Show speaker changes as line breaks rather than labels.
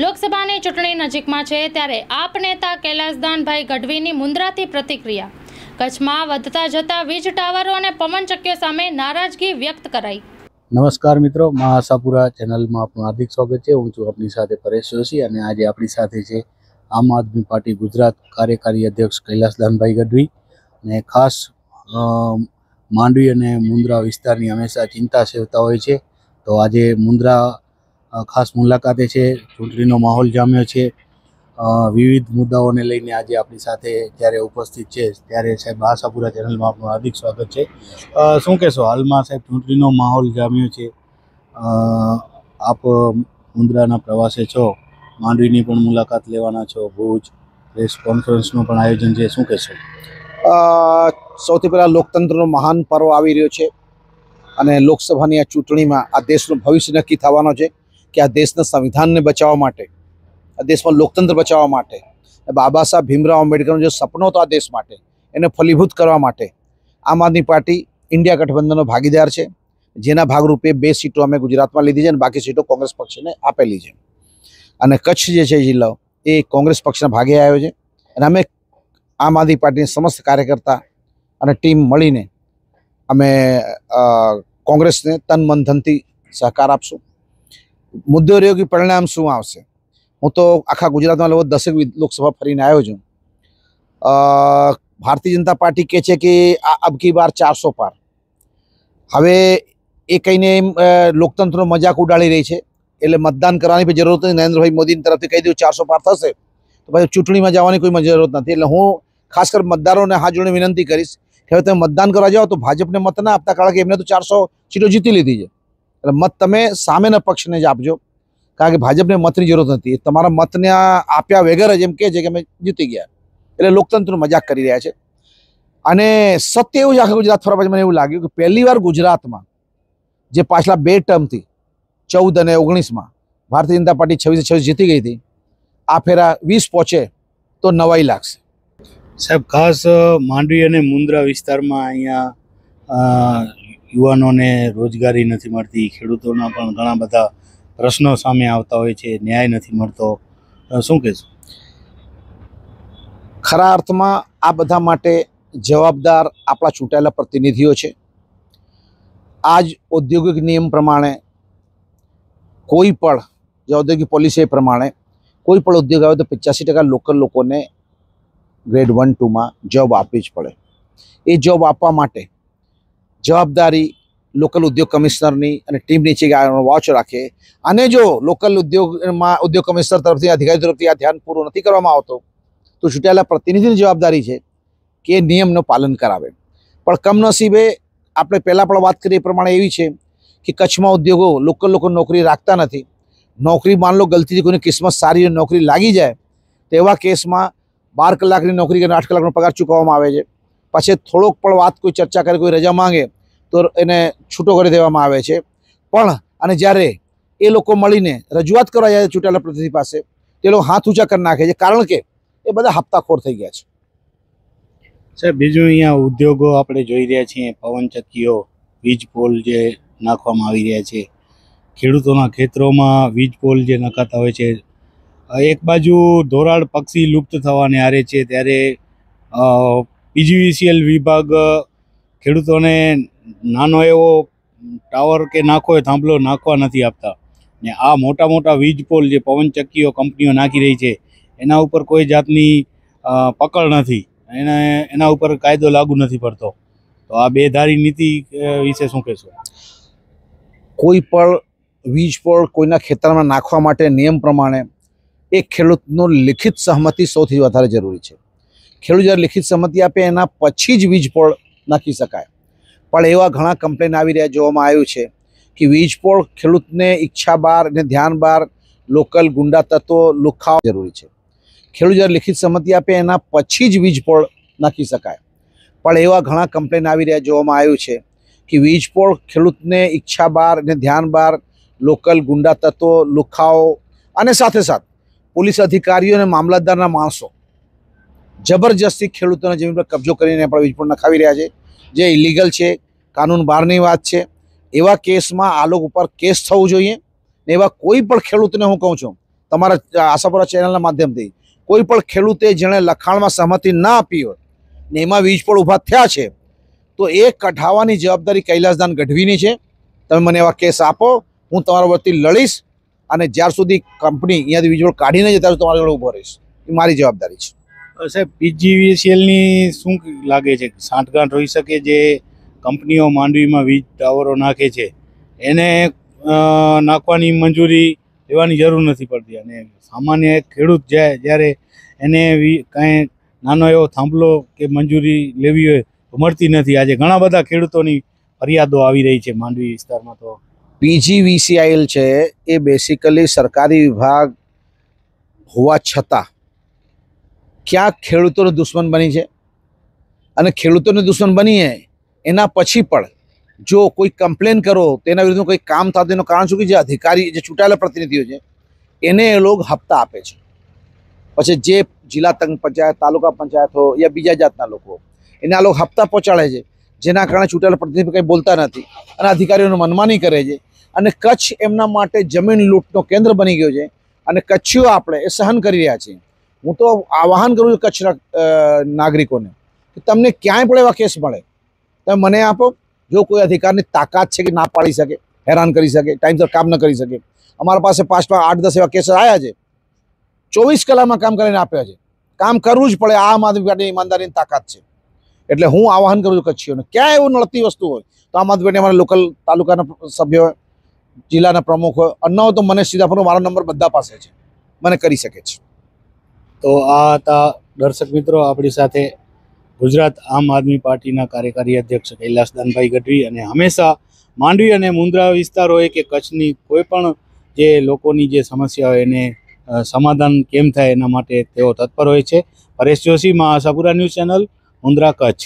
લોકસભાની ચૂંટણી નજીકમાં છે ત્યારે આપ નેતા કૈલાસદાનભાઈ ગઢવીની મુંદ્રાથી પ્રતિક્રિયા કચ્છમાં વધતા જતા વીજ ટાવરો અને પવનચક્કીઓ સામે નારાજગી વ્યક્ત કરાઈ નમસ્કાર મિત્રો મા આશાપુરા ચેનલમાં આપનું હાર્દિક સ્વાગત છે હું છું આપની સાથે પરેશ જોશી અને આજે આપણી સાથે છે આમ આદમી પાર્ટી ગુજરાત કાર્યકારી અધ્યક્ષ કૈલાસદાનભાઈ ગઢવી અને ખાસ માંડવી અને મુન્દ્રા વિસ્તારની હંમેશા ચિંતા સેવતા હોય છે તો આજે મુન્દ્રા ખાસ મુલાકાતે છે ચૂંટણીનો માહોલ જામ્યો છે વિવિધ મુદ્દાઓને લઈને આજે આપણી સાથે જ્યારે ઉપસ્થિત છે ત્યારે સાહેબ આશાપુરા ચેનલમાં આપનું હાર્દિક સ્વાગત છે શું કહેશો હાલમાં સાહેબ ચૂંટણીનો માહોલ જામ્યો છે આપ મુન્દ્રાના પ્રવાસે છો માંડવીની પણ મુલાકાત લેવાના છો ભુજ પ્રેસ કોન્ફરન્સનું પણ આયોજન છે શું કહેશો
સૌથી પહેલાં લોકતંત્રનો મહાન પર્વ આવી રહ્યો છે અને લોકસભાની આ ચૂંટણીમાં આ દેશનું ભવિષ્ય નક્કી થવાનો છે કે આ દેશના સંવિધાનને બચાવવા માટે આ દેશમાં લોકતંત્ર બચાવવા માટે બાબા સાહેબ ભીમરાવ આંબેડકરનો જે સપનો હતો આ દેશ માટે એને ફલીભૂત કરવા માટે આમ આદમી પાર્ટી ઇન્ડિયા ગઠબંધનનો ભાગીદાર છે જેના ભાગરૂપે બે સીટો અમે ગુજરાતમાં લીધી છે અને બાકી સીટો કોંગ્રેસ પક્ષને આપેલી છે અને કચ્છ જે છે જિલ્લો એ કોંગ્રેસ પક્ષના ભાગે આવ્યો છે અને અમે આમ આદમી પાર્ટીની સમસ્ત કાર્યકર્તા અને ટીમ મળીને અમે કોંગ્રેસને તન મન સહકાર આપશું મુદ્દો રહ્યો કે પરિણામ શું આવશે હું તો આખા ગુજરાતમાં લગભગ દસેક લોકસભા ફરીને આવ્યો છું ભારતીય જનતા પાર્ટી કહે છે કે આ અબકી બાર ચારસો પાર હવે એ કહીને લોકતંત્રનો મજાક ઉડાડી રહી છે એટલે મતદાન કરવાની પણ જરૂરત નથી નરેન્દ્રભાઈ મોદીની તરફથી કહી દઉં ચારસો પાર થશે તો પછી ચૂંટણીમાં જવાની કોઈ જરૂરત નથી એટલે હું ખાસ કરી મતદારોને હાથ જોડે વિનંતી કરીશ કે હવે તમે મતદાન કરવા જાઓ તો ભાજપને મત ના આપતા કારણ કે એમને તો ચારસો સીટો જીતી લીધી છે એટલે મત તમે સામેના પક્ષને જ આપજો કારણ કે ભાજપને મતની જરૂરત નથી તમારા મતને આપ્યા વગર જ એમ કહે છે કે અમે જીતી ગયા એટલે લોકતંત્રનું મજાક કરી રહ્યા છે અને સત્ય એવું જ આખા ગુજરાત ફરવા પછી મને એવું લાગ્યું કે પહેલી વાર ગુજરાતમાં જે પાછલા બે ટર્મથી ચૌદ અને ઓગણીસમાં ભારતીય જનતા પાર્ટી છવ્વીસે છવ્વીસ જીતી ગઈ હતી આ ફેરા વીસ પહોંચે તો નવાઈ લાગશે સાહેબ ખાસ
માંડવી અને મુન્દ્રા વિસ્તારમાં અહીંયા યુવાનોને રોજગારી નથી મળતી ખેડૂતોના પણ ઘણા બધા પ્રશ્નો સામે આવતા હોય છે ન્યાય નથી
મળતો શું કહેશું ખરા અર્થમાં આ બધા માટે જવાબદાર આપણા ચૂંટાયેલા પ્રતિનિધિઓ છે આજ ઔદ્યોગિક નિયમ પ્રમાણે કોઈ પણ જે ઔદ્યોગિક પોલિસી પ્રમાણે કોઈ પણ ઉદ્યોગ આવે તો પચાસી ટકા લોકલ લોકોને ગ્રેડ વન ટુમાં જોબ આપવી જ પડે એ જોબ આપવા માટે જવાબદારી લોકલ ઉદ્યોગ કમિશનરની અને ટીમ નીચે કે વોચ રાખે અને જો લોકલ ઉદ્યોગમાં ઉદ્યોગ કમિશનર તરફથી અધિકારી તરફથી આ ધ્યાન પૂરું નથી કરવામાં આવતો તો ચૂંટાયેલા પ્રતિનિધિની જવાબદારી છે કે નિયમનું પાલન કરાવે પણ કમનસીબે આપણે પહેલાં પણ વાત કરી એ પ્રમાણે એવી છે કે કચ્છમાં ઉદ્યોગો લોકલ લોકો નોકરી રાખતા નથી નોકરી માન લો ગલતીથી કોઈની કિસ્મત સારી નોકરી લાગી જાય તેવા કેસમાં બાર કલાકની નોકરી કે આઠ કલાકનો પગાર ચૂકવવામાં આવે છે પાછી થોડોક પણ વાત કોઈ ચર્ચા કરે કોઈ રજા માંગે તો એને છૂટો કરી દેવામાં આવે છે પણ અને જ્યારે એ લોકો મળીને રજૂઆત કરવા જાય ચૂંટાયેલા પ્રતિનિધિ પાસે તે લોકો હાથ ઊંચા કરી નાખે છે કારણ કે એ બધા હપ્તાખોર થઈ ગયા છે
સાહેબ બીજું અહીંયા ઉદ્યોગો આપણે જોઈ રહ્યા છીએ પવનચક્કીઓ વીજ પોલ જે નાખવામાં આવી રહ્યા છે ખેડૂતોના ખેતરોમાં વીજ પોલ જે નખાતા હોય છે એક બાજુ ધોરાડ પક્ષી લુપ્ત થવાને આરે છે ત્યારે પીજીવીસીએલ વિભાગ ખેડૂતોને નાનો એવો ટાવર કે નાખો એ થાંભલો નાખવા નથી આપતા ને આ મોટા મોટા વીજ પોલ જે પવનચક્કીઓ કંપનીઓ નાખી રહી છે એના ઉપર કોઈ જાતની પકડ નથી એને એના ઉપર કાયદો લાગુ નથી પડતો તો આ બેધારી નીતિ વિશે શું કહેશો
કોઈ પણ વીજ પોળ કોઈના ખેતરમાં નાખવા માટે નિયમ પ્રમાણે એ ખેડૂતનું લિખિત સહમતિ સૌથી વધારે જરૂરી છે ખેડૂત જ્યારે લિખિત સંમતિ આપે એના પછી જ વીજપોળ નાખી શકાય પણ એવા ઘણા કમ્પ્લેન આવી રહ્યા જોવામાં આવ્યું છે કે વીજપોળ ખેડૂતને ઈચ્છા બાર અને ધ્યાન બાર લોકલ ગુંડા તત્વો લુખાવા જરૂરી છે ખેડૂત જ્યારે લિખિત સંમતિ આપે એના પછી જ વીજપોળ નાખી શકાય પણ એવા ઘણા કમ્પ્લેન આવી રહ્યા જોવામાં આવ્યું છે કે વીજપોળ ખેડૂતને ઈચ્છા બાર અને ધ્યાન બાર લોકલ ગુંડા તત્વો લુખાઓ અને સાથે સાથે પોલીસ અધિકારીઓ અને મામલતદારના માણસો જબરજસ્તી ખેડૂતોના જમીન પર કબજો કરીને પણ વીજપોળ નખાવી રહ્યા છે જે ઇલીગલ છે કાનૂન બહારની વાત છે એવા કેસમાં આ લોકો ઉપર કેસ થવો જોઈએ ને એવા કોઈ પણ ખેડૂતને હું કહું છું તમારા આશાપુરા ચેનલના માધ્યમથી કોઈ પણ ખેડૂતે જેણે લખાણમાં સહમતિ ના આપી હોય ને એમાં વીજ પણ ઊભા થયા છે તો એ કઢાવવાની જવાબદારી કૈલાસદાન ગઢવીની છે તમે મને એવા કેસ આપો હું તમારા વતી લડીશ અને જ્યાર સુધી કંપની અહીંયાથી વીજળો કાઢીને જ ત્યાં તમારી જોડે ઊભો રહીશ એ મારી જવાબદારી છે સાહેબ પીજીવીસીએલની
શું લાગે છે સાંઠગાંઠ હોઈ શકે જે કંપનીઓ માંડવીમાં વીજ ટાવરો નાખે છે એને નાખવાની મંજૂરી લેવાની જરૂર નથી પડતી અને સામાન્ય ખેડૂત જ્યારે એને કાંઈ નાનો એવો થાંભલો કે મંજૂરી લેવી હોય તો મળતી નથી આજે ઘણા બધા ખેડૂતોની ફરિયાદો આવી રહી છે માંડવી
વિસ્તારમાં તો પીજીવીસીઆઈએલ છે એ બેસિકલી સરકારી વિભાગ હોવા છતાં ક્યાં ખેડૂતોનો દુશ્મન બની છે અને ખેડૂતોને દુશ્મન બનીએ એના પછી પણ જો કોઈ કમ્પ્લેન કરો તેના વિરુદ્ધનું કોઈ કામ થતું એનું કારણ શું કે જે અધિકારી જે ચૂંટાયેલા પ્રતિનિધિઓ છે એને એ લોકો હપ્તા આપે છે પછી જે જિલ્લા તંગ પંચાયત તાલુકા પંચાયત હો યા બીજા જાતના લોકો એને આ લોકો હપ્તા પહોંચાડે છે જેના કારણે ચૂંટાયેલા પ્રતિનિધિ કંઈ બોલતા નથી અને અધિકારીઓનું મનમાની કરે છે અને કચ્છ એમના માટે જમીન લૂંટનો કેન્દ્ર બની ગયો છે અને કચ્છીઓ આપણે એ સહન કરી રહ્યા છીએ હું તો આવાહન કરું છું કચ્છના નાગરિકોને કે તમને ક્યાંય પણ એવા કેસ મળે તમે મને આપો જો કોઈ અધિકારની તાકાત છે કે ના પાડી શકે હેરાન કરી શકે ટાઈમસર કામ ન કરી શકે અમારા પાસે પાંચ પાંચ આઠ દસ એવા કેસ આવ્યા છે ચોવીસ કલાકમાં કામ કરીને આપ્યા છે કામ કરવું જ પડે આ આમ આદમી પાર્ટીની ઈમાનદારીની તાકાત છે એટલે હું આવાહન કરું છું કચ્છીઓને ક્યાં એવું નડતી વસ્તુ હોય તો આમ આદમી પાર્ટી અમારા લોકલ તાલુકાના સભ્ય હોય જિલ્લાના પ્રમુખ હોય અન્ન તો મને સીધા ફરો મારો નંબર બધા પાસે છે મને કરી શકે છે તો આ હતા દર્શક મિત્રો આપણી સાથે
ગુજરાત આમ આદમી પાર્ટીના કાર્યકારી અધ્યક્ષ કૈલાસદાનભાઈ ગઢવી અને હંમેશા માંડવી અને મુન્દ્રા વિસ્તાર હોય કે કચ્છની કોઈ પણ જે લોકોની જે સમસ્યા હોય એને સમાધાન કેમ થાય એના માટે તેઓ તત્પર હોય છે પરેશ જોશી મા આશાપુરા ન્યૂઝ ચેનલ મુન્દ્રા કચ્છ